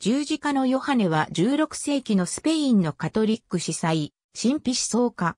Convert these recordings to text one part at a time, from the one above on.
十字架のヨハネは16世紀のスペインのカトリック司祭、神秘思想家。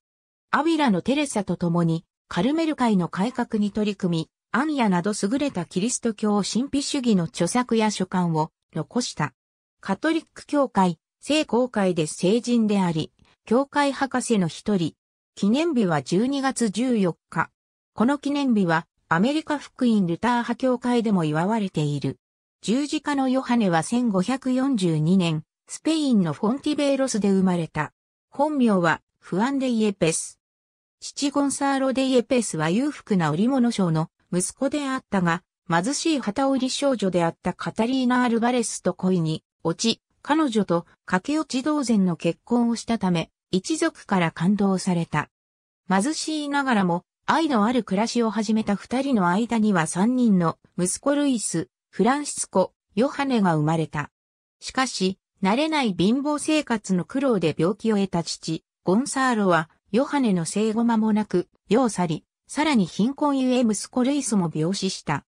アビラのテレサと共に、カルメル会の改革に取り組み、アンヤなど優れたキリスト教神秘主義の著作や書簡を残した。カトリック教会、聖公会で聖人であり、教会博士の一人。記念日は12月14日。この記念日はアメリカ福音ルター派教会でも祝われている。十字架のヨハネは1542年、スペインのフォンティベイロスで生まれた。本名は、フアンデイエペス。父ゴンサーロデイエペスは裕福な織物商の息子であったが、貧しい旗織少女であったカタリーナ・アルバレスと恋に落ち、彼女と駆け落ち同然の結婚をしたため、一族から感動された。貧しいながらも愛のある暮らしを始めた二人の間には三人の息子ルイス、フランシスコ、ヨハネが生まれた。しかし、慣れない貧乏生活の苦労で病気を得た父、ゴンサーロは、ヨハネの生後間もなく、世を去り、さらに貧困ゆえ息子ルイスも病死した。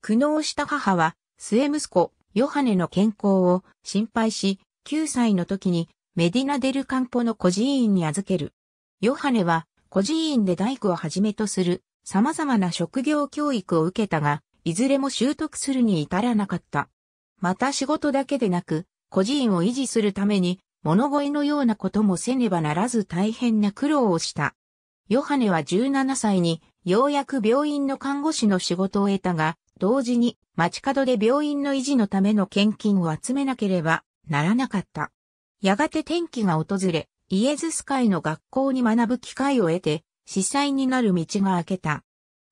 苦悩した母は、末息子、ヨハネの健康を心配し、9歳の時にメディナデルカンポの孤児院に預ける。ヨハネは、孤児院で大工をはじめとする様々な職業教育を受けたが、いずれも習得するに至らなかった。また仕事だけでなく、個人を維持するために、物乞いのようなこともせねばならず大変な苦労をした。ヨハネは17歳に、ようやく病院の看護師の仕事を得たが、同時に街角で病院の維持のための献金を集めなければならなかった。やがて天気が訪れ、イエズス会の学校に学ぶ機会を得て、司祭になる道が開けた。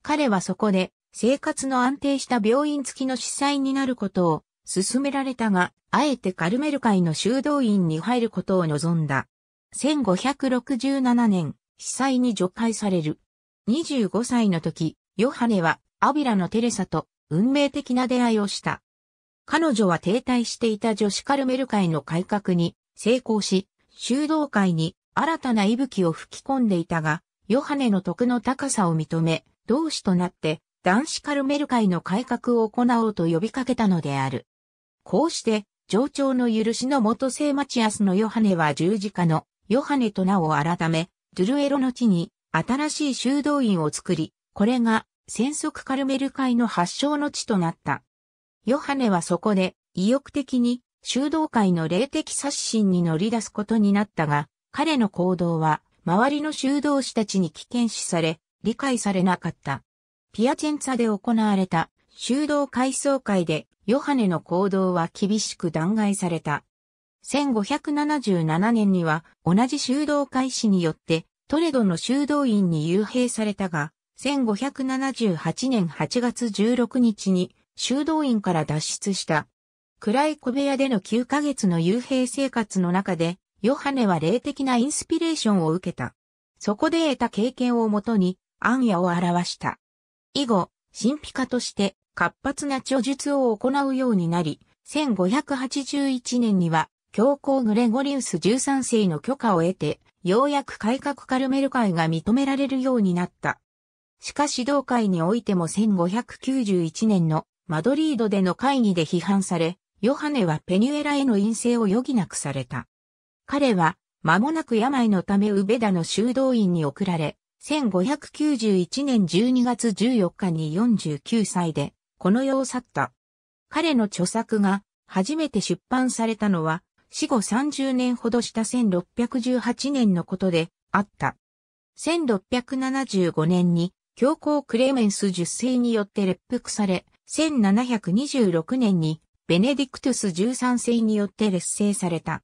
彼はそこで生活の安定した病院付きの司祭になることを勧められたが、あえてカルメル会の修道院に入ることを望んだ。1567年、司祭に除外される。25歳の時、ヨハネはアビラのテレサと運命的な出会いをした。彼女は停滞していた女子カルメル会の改革に成功し、修道会に新たな息吹を吹き込んでいたが、ヨハネの徳の高さを認め、同志となって男子カルメル会の改革を行おうと呼びかけたのである。こうして、上長の許しの元聖マチアスのヨハネは十字架のヨハネと名を改め、ドゥルエロの地に新しい修道院を作り、これが戦則カルメル会の発祥の地となった。ヨハネはそこで意欲的に修道会の霊的刷新に乗り出すことになったが、彼の行動は周りの修道士たちに危険視され、理解されなかった。ピアチェンツァで行われた修道改装会でヨハネの行動は厳しく弾劾された。1577年には同じ修道会士によってトレドの修道院に幽閉されたが、1578年8月16日に修道院から脱出した。暗い小部屋での9ヶ月の幽閉生活の中で、ヨハネは霊的なインスピレーションを受けた。そこで得た経験をもとに、暗夜を表した。以後、神秘家として活発な著述を行うようになり、1581年には、教皇グレゴリウス13世の許可を得て、ようやく改革カルメル会が認められるようになった。しかし同会においても1591年のマドリードでの会議で批判され、ヨハネはペニュエラへの陰性を余儀なくされた。彼は、間もなく病のためウベダの修道院に送られ、1591年12月14日に49歳で、この世を去った。彼の著作が初めて出版されたのは、死後30年ほどした1618年のことであった。1675年に教皇クレメンス10世によって列服され、1726年にベネディクトゥス13世によって列制された。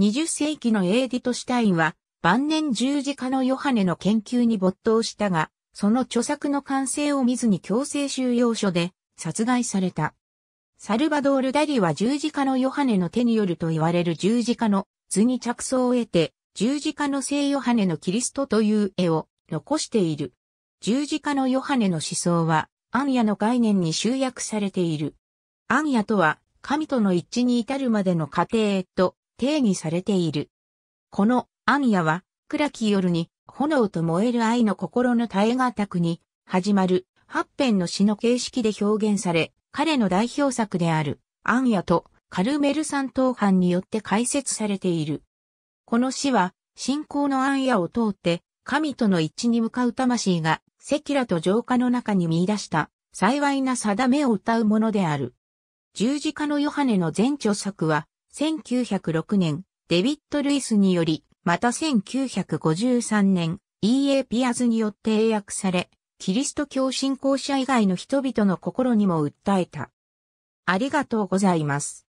20世紀のエーディトシュタインは晩年十字架のヨハネの研究に没頭したが、その著作の完成を見ずに強制収容所で殺害された。サルバドール・ダリは十字架のヨハネの手によると言われる十字架の図に着想を得て、十字架の聖ヨハネのキリストという絵を残している。十字架のヨハネの思想は、アンヤの概念に集約されている。アンヤとは、神との一致に至るまでの過程へと定義されている。このアンヤは、暗き夜に、炎と燃える愛の心の耐え難くに、始まる、八編の詩の形式で表現され、彼の代表作である、アンヤと、カルメル山東藩によって解説されている。この詩は、信仰のアンヤを通って、神との一致に向かう魂が、セキラと浄化の中に見出した、幸いな定めを歌うものである。十字架のヨハネの前著作は、1906年、デビッド・ルイスにより、また1953年、E.A. ピアーズによって英訳され、キリスト教信仰者以外の人々の心にも訴えた。ありがとうございます。